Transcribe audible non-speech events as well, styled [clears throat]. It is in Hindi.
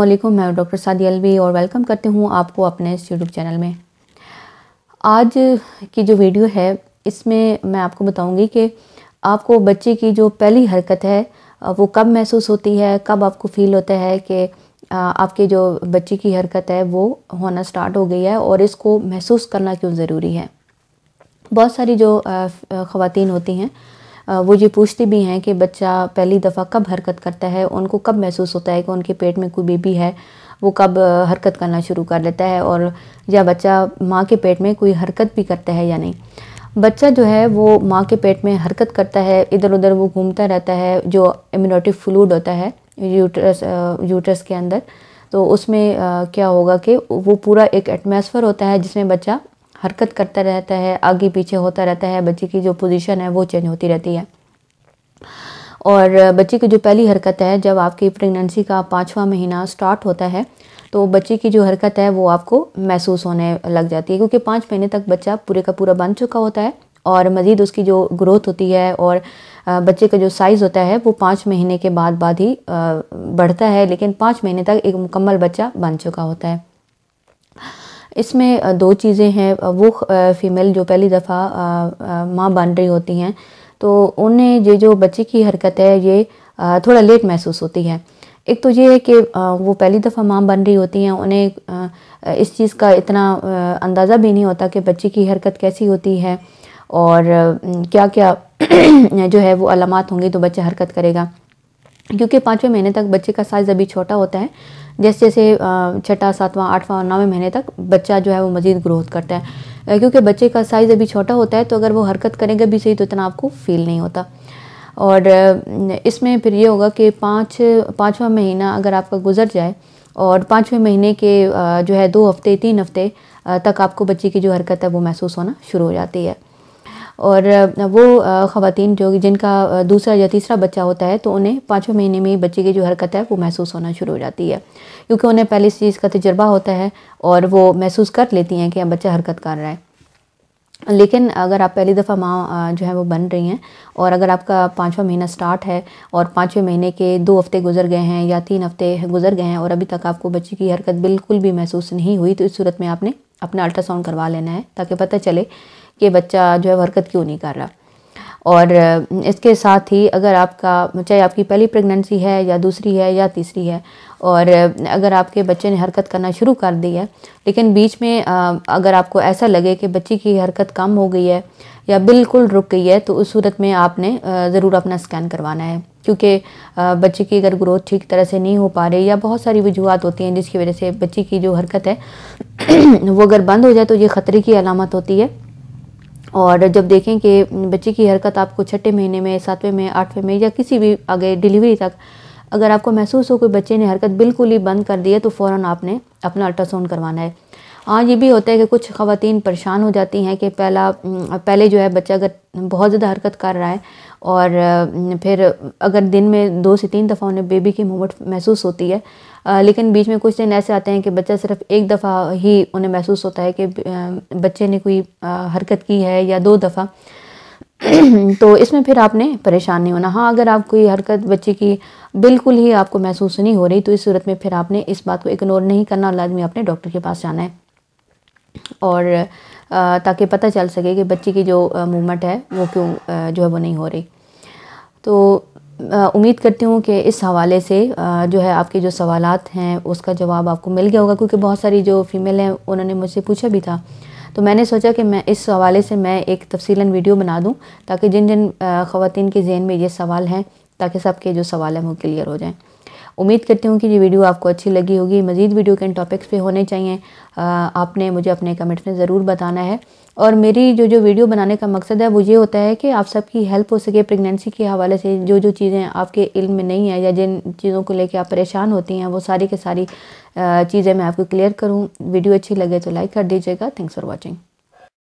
वालेकुम मैं डॉक्टर सादी अलवी और वेलकम करती हूँ आपको अपने इस यूट्यूब चैनल में आज की जो वीडियो है इसमें मैं आपको बताऊँगी कि आपको बच्चे की जो पहली हरकत है वो कब महसूस होती है कब आपको फील होता है कि आपके जो बच्चे की हरकत है वो होना स्टार्ट हो गई है और इसको महसूस करना क्यों ज़रूरी है बहुत सारी जो ख़वातीन होती हैं वो ये पूछती भी हैं कि बच्चा पहली दफ़ा कब हरकत करता है उनको कब महसूस होता है कि उनके पेट में कोई बेबी है वो कब हरकत करना शुरू कर लेता है और या बच्चा माँ के पेट में कोई हरकत भी करता है या नहीं बच्चा जो है वो माँ के पेट में हरकत करता है इधर उधर वो घूमता रहता है जो इम्यूनोटिव फ्लूड होता है यूट्रस यूट्रस के अंदर तो उसमें क्या होगा कि वो पूरा एक एटमॉस्फेयर होता है जिसमें बच्चा हरकत करता रहता है आगे पीछे होता रहता है बच्चे की जो पोजीशन है वो चेंज होती रहती है और बच्चे की जो पहली हरकत है जब आपकी प्रेगनेंसी का पाँचवा महीना स्टार्ट होता है तो बच्चे की जो हरकत है वो आपको महसूस होने लग जाती है क्योंकि पाँच महीने तक बच्चा पूरे का पूरा बन चुका होता है और मज़ीद उसकी जो ग्रोथ होती है और बच्चे का जो साइज़ होता है वो पाँच महीने के बाद बाद ही बढ़ता है लेकिन पाँच महीने तक एक मुकम्मल बच्चा बन चुका होता है इसमें दो चीज़ें हैं वो फ़ीमेल जो पहली दफ़ा माँ बन रही होती हैं तो उन्हें ये जो बच्चे की हरकत है ये थोड़ा लेट महसूस होती है एक तो ये है कि वो पहली दफ़ा माँ बन रही होती हैं उन्हें इस चीज़ का इतना अंदाज़ा भी नहीं होता कि बच्चे की हरकत कैसी होती है और क्या क्या [clears throat] जो है वो अलामत होंगी तो बच्चा हरकत करेगा क्योंकि पाँचवें महीने तक बच्चे का साइज़ अभी छोटा होता है जैसे जैसे छठा सातवां आठवां और नौवें महीने तक बच्चा जो है वो मज़ीद ग्रोथ करता है क्योंकि बच्चे का साइज़ अभी छोटा होता है तो अगर वो हरकत करेगा भी सही तो इतना आपको फील नहीं होता और इसमें फिर ये होगा कि पाँच पाँचवा महीना अगर आपका गुजर जाए और पाँचवें महीने के जो है दो हफ्ते तीन हफ्ते तक आपको बच्चे की जो हरकत है वो महसूस होना शुरू हो जाती है और वो ख़वान जो जिनका दूसरा या तीसरा बच्चा होता है तो उन्हें पाँचवें महीने में ही बच्चे की जो हरकत है वो महसूस होना शुरू हो जाती है क्योंकि उन्हें पहले इस चीज़ का तजर्बा होता है और वो महसूस कर लेती हैं कि बच्चा हरकत कर रहा है लेकिन अगर आप पहली दफ़ा माँ जो है वो बन रही हैं और अगर आपका पाँचवा महीना स्टार्ट है और पाँचवें महीने के दो हफ्ते गुजर गए हैं या तीन हफ्ते गुजर गए हैं और अभी तक आपको बच्चे की हरकत बिल्कुल भी महसूस नहीं हुई तो इस सूरत में आपने अपना अल्ट्रासाउंड करवा लेना है ताकि पता चले कि बच्चा जो है हरकत क्यों नहीं कर रहा और इसके साथ ही अगर आपका चाहे आपकी पहली प्रेगनेंसी है या दूसरी है या तीसरी है और अगर आपके बच्चे ने हरकत करना शुरू कर दी है लेकिन बीच में अगर आपको ऐसा लगे कि बच्ची की हरकत कम हो गई है या बिल्कुल रुक गई है तो उस सूरत में आपने ज़रूर अपना स्कैन करवाना है क्योंकि बच्चे की अगर ग्रोथ ठीक तरह से नहीं हो पा रही या बहुत सारी वजूहत होती हैं जिसकी वजह से बच्चे की जो हरकत है [clears throat] वो अगर बंद हो जाए तो ये ख़तरे की अलामत होती है और जब देखें कि बच्चे की हरकत आपको छठे महीने में सातवें में आठवें में या किसी भी आगे डिलीवरी तक अगर आपको महसूस हो कोई बच्चे ने हरकत बिल्कुल ही बंद कर दी है तो फ़ौर आपने अपना अल्ट्रासाउंड करवाना है हाँ ये भी होता है कि कुछ खातन परेशान हो जाती हैं कि पहला पहले जो है बच्चा अगर बहुत ज़्यादा हरकत कर रहा है और फिर अगर दिन में दो से तीन दफ़ा उन्हें बेबी की मूवमेंट महसूस होती है लेकिन बीच में कुछ दिन ऐसे आते हैं कि बच्चा सिर्फ एक दफ़ा ही उन्हें महसूस होता है कि बच्चे ने कोई हरकत की है या दो दफ़ा [clears throat] तो इसमें फिर आपने परेशान नहीं होना हाँ अगर आप कोई हरकत बच्चे की बिल्कुल ही आपको महसूस नहीं हो रही तो इस सूरत में फिर आपने इस बात को इग्नोर नहीं करना लाजमी आपने डॉक्टर के पास जाना है और ताकि पता चल सके कि बच्चे की जो मूवमेंट है वो क्यों जो है वो नहीं हो रही तो उम्मीद करती हूँ कि इस हवाले से जो है आपके जो सवाल हैं उसका जवाब आपको मिल गया होगा क्योंकि बहुत सारी जो फीमेल हैं उन्होंने मुझसे पूछा भी था तो मैंने सोचा कि मैं इस हवाले से मैं एक तफसीला वीडियो बना दूँ ताकि जिन जिन ख़वान के जहन में ये सवाल हैं ताकि सबके जो सवाल हैं वो क्लियर हो जाएँ उम्मीद करती हूँ कि ये वीडियो आपको अच्छी लगी होगी मज़ीद वीडियो के इन टॉपिक्स पे होने चाहिए आपने मुझे अपने कमेंट्स में ज़रूर बताना है और मेरी जो जो वीडियो बनाने का मकसद है वो ये होता है कि आप सबकी हेल्प हो सके प्रेगनेंसी के हवाले से जो जो चीज़ें आपके इल्म में नहीं है या जिन चीज़ों को लेकर आप परेशान होती हैं वो सारी के सारी चीज़ें मैं आपको क्लियर करूँ वीडियो अच्छी लगे तो लाइक कर दीजिएगा थैंक्स फॉर वॉचिंग